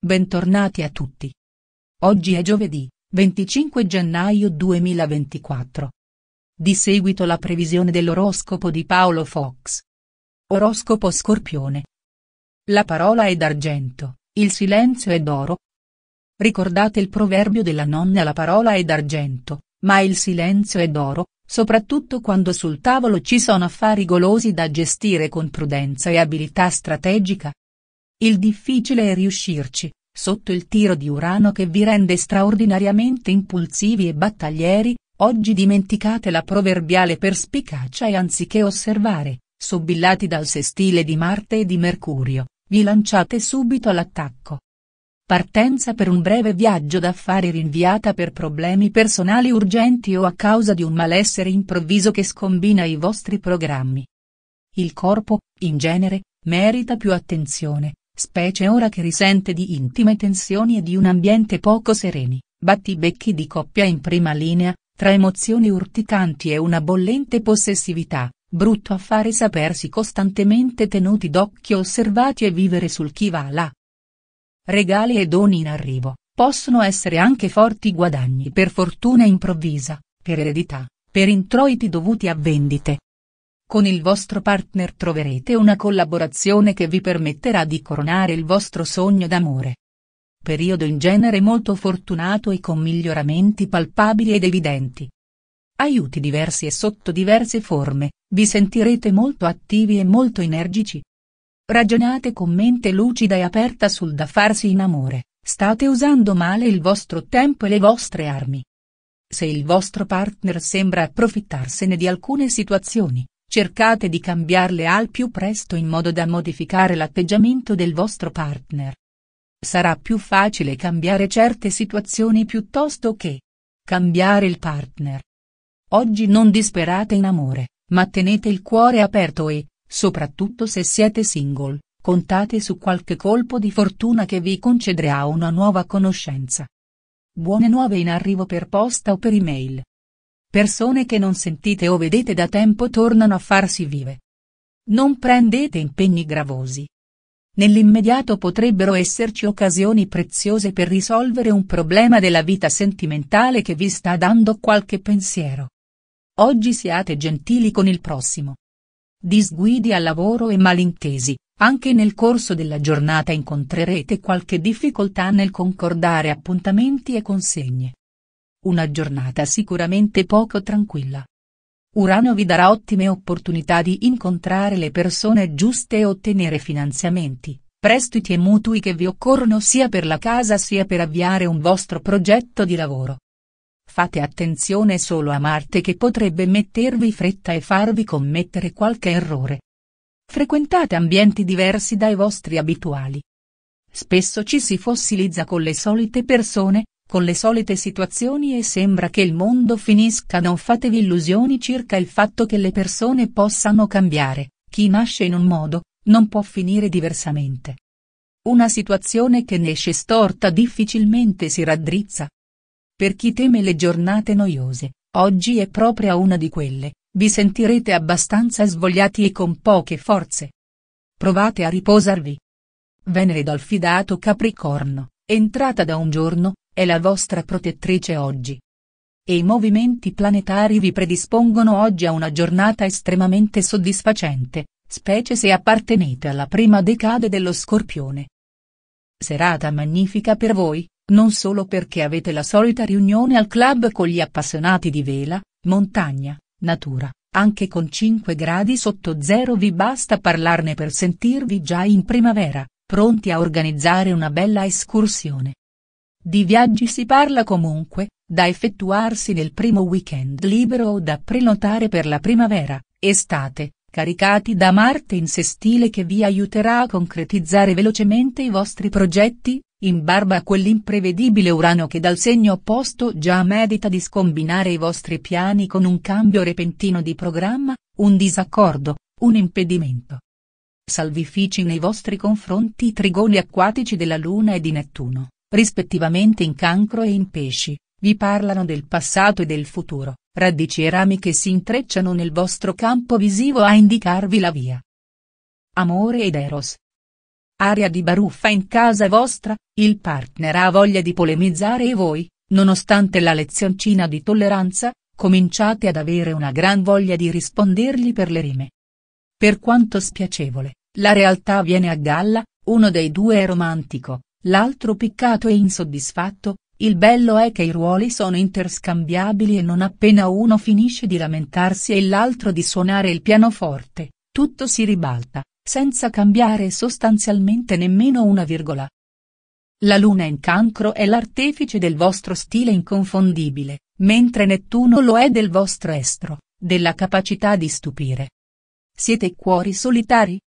Bentornati a tutti. Oggi è giovedì, 25 gennaio 2024. Di seguito la previsione dell'oroscopo di Paolo Fox. Oroscopo Scorpione. La parola è d'argento, il silenzio è d'oro. Ricordate il proverbio della nonna la parola è d'argento, ma il silenzio è d'oro, soprattutto quando sul tavolo ci sono affari golosi da gestire con prudenza e abilità strategica. Il difficile è riuscirci, sotto il tiro di Urano che vi rende straordinariamente impulsivi e battaglieri, oggi dimenticate la proverbiale perspicacia e anziché osservare, sobillati dal sestile di Marte e di Mercurio, vi lanciate subito all'attacco. Partenza per un breve viaggio d'affari rinviata per problemi personali urgenti o a causa di un malessere improvviso che scombina i vostri programmi. Il corpo, in genere, merita più attenzione, specie ora che risente di intime tensioni e di un ambiente poco sereni, battibecchi di coppia in prima linea, tra emozioni urticanti e una bollente possessività, brutto affare sapersi costantemente tenuti d'occhio osservati e vivere sul chi va là. Regali e doni in arrivo, possono essere anche forti guadagni per fortuna improvvisa, per eredità, per introiti dovuti a vendite, con il vostro partner troverete una collaborazione che vi permetterà di coronare il vostro sogno d'amore. Periodo in genere molto fortunato e con miglioramenti palpabili ed evidenti. Aiuti diversi e sotto diverse forme, vi sentirete molto attivi e molto energici. Ragionate con mente lucida e aperta sul da farsi in amore, state usando male il vostro tempo e le vostre armi. Se il vostro partner sembra approfittarsene di alcune situazioni, cercate di cambiarle al più presto in modo da modificare l'atteggiamento del vostro partner. Sarà più facile cambiare certe situazioni piuttosto che cambiare il partner. Oggi non disperate in amore, ma tenete il cuore aperto e, soprattutto se siete single, contate su qualche colpo di fortuna che vi concederà una nuova conoscenza. Buone nuove in arrivo per posta o per email. Persone che non sentite o vedete da tempo tornano a farsi vive. Non prendete impegni gravosi. Nell'immediato potrebbero esserci occasioni preziose per risolvere un problema della vita sentimentale che vi sta dando qualche pensiero. Oggi siate gentili con il prossimo. Disguidi al lavoro e malintesi, anche nel corso della giornata incontrerete qualche difficoltà nel concordare appuntamenti e consegne. Una giornata sicuramente poco tranquilla. Urano vi darà ottime opportunità di incontrare le persone giuste e ottenere finanziamenti, prestiti e mutui che vi occorrono sia per la casa sia per avviare un vostro progetto di lavoro. Fate attenzione solo a Marte che potrebbe mettervi fretta e farvi commettere qualche errore. Frequentate ambienti diversi dai vostri abituali. Spesso ci si fossilizza con le solite persone, con le solite situazioni e sembra che il mondo finisca non fatevi illusioni circa il fatto che le persone possano cambiare, chi nasce in un modo, non può finire diversamente. Una situazione che ne esce storta difficilmente si raddrizza. Per chi teme le giornate noiose, oggi è proprio una di quelle, vi sentirete abbastanza svogliati e con poche forze. Provate a riposarvi. Venere dal fidato Capricorno, entrata da un giorno, è la vostra protettrice oggi. E i movimenti planetari vi predispongono oggi a una giornata estremamente soddisfacente, specie se appartenete alla prima decade dello Scorpione. Serata magnifica per voi, non solo perché avete la solita riunione al club con gli appassionati di vela, montagna, natura, anche con 5 gradi sotto zero vi basta parlarne per sentirvi già in primavera, pronti a organizzare una bella escursione. Di viaggi si parla comunque, da effettuarsi nel primo weekend libero o da prenotare per la primavera, estate, caricati da Marte in sestile che vi aiuterà a concretizzare velocemente i vostri progetti, in barba a quell'imprevedibile Urano che dal segno opposto già medita di scombinare i vostri piani con un cambio repentino di programma, un disaccordo, un impedimento. Salvifici nei vostri confronti i trigoni acquatici della Luna e di Nettuno rispettivamente in cancro e in pesci, vi parlano del passato e del futuro, radici e rami che si intrecciano nel vostro campo visivo a indicarvi la via. Amore ed Eros. Aria di baruffa in casa vostra, il partner ha voglia di polemizzare e voi, nonostante la lezioncina di tolleranza, cominciate ad avere una gran voglia di rispondergli per le rime. Per quanto spiacevole, la realtà viene a galla, uno dei due è romantico, l'altro piccato e insoddisfatto, il bello è che i ruoli sono interscambiabili e non appena uno finisce di lamentarsi e l'altro di suonare il pianoforte, tutto si ribalta, senza cambiare sostanzialmente nemmeno una virgola. La luna in cancro è l'artefice del vostro stile inconfondibile, mentre Nettuno lo è del vostro estro, della capacità di stupire. Siete cuori solitari?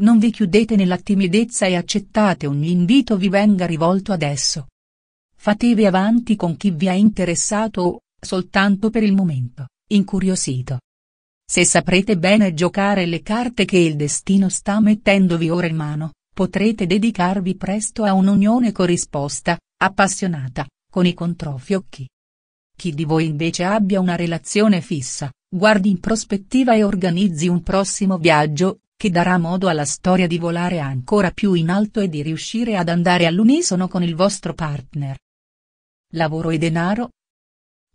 Non vi chiudete nella timidezza e accettate ogni invito vi venga rivolto adesso. Fatevi avanti con chi vi ha interessato o, soltanto per il momento, incuriosito. Se saprete bene giocare le carte che il destino sta mettendovi ora in mano, potrete dedicarvi presto a un'unione corrisposta, appassionata, con i controfiocchi. Chi di voi invece abbia una relazione fissa, guardi in prospettiva e organizzi un prossimo viaggio, che darà modo alla storia di volare ancora più in alto e di riuscire ad andare all'unisono con il vostro partner. Lavoro e denaro?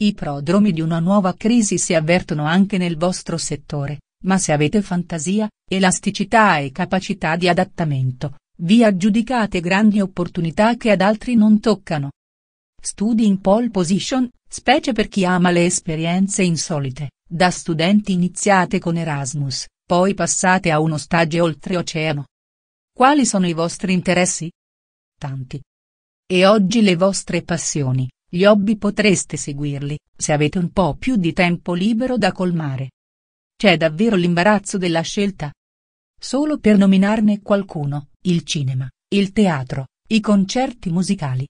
I prodromi di una nuova crisi si avvertono anche nel vostro settore, ma se avete fantasia, elasticità e capacità di adattamento, vi aggiudicate grandi opportunità che ad altri non toccano. Studi in pole position, specie per chi ama le esperienze insolite, da studenti iniziate con Erasmus, poi passate a uno stage oltreoceano. Quali sono i vostri interessi? Tanti. E oggi le vostre passioni, gli hobby potreste seguirli, se avete un po' più di tempo libero da colmare. C'è davvero l'imbarazzo della scelta? Solo per nominarne qualcuno, il cinema, il teatro, i concerti musicali.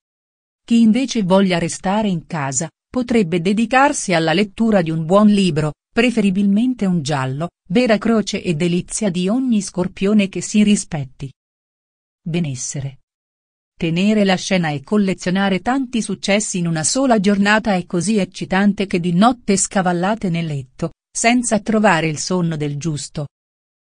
Chi invece voglia restare in casa, potrebbe dedicarsi alla lettura di un buon libro, preferibilmente un giallo, vera croce e delizia di ogni scorpione che si rispetti. Benessere. Tenere la scena e collezionare tanti successi in una sola giornata è così eccitante che di notte scavallate nel letto, senza trovare il sonno del giusto.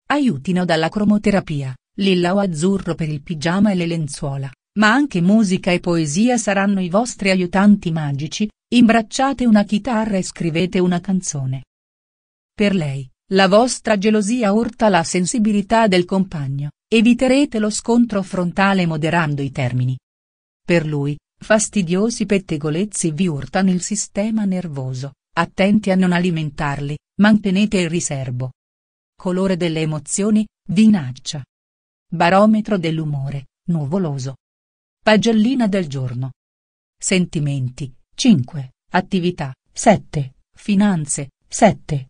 Aiutino dalla cromoterapia, lilla o azzurro per il pigiama e le lenzuola, ma anche musica e poesia saranno i vostri aiutanti magici, imbracciate una chitarra e scrivete una canzone. Per lei, la vostra gelosia urta la sensibilità del compagno, eviterete lo scontro frontale moderando i termini. Per lui, fastidiosi pettegolezzi vi urtano il sistema nervoso, attenti a non alimentarli, mantenete il riservo. Colore delle emozioni, vinaccia. Barometro dell'umore, nuvoloso. Pagellina del giorno. Sentimenti, 5, attività, 7, finanze, 7,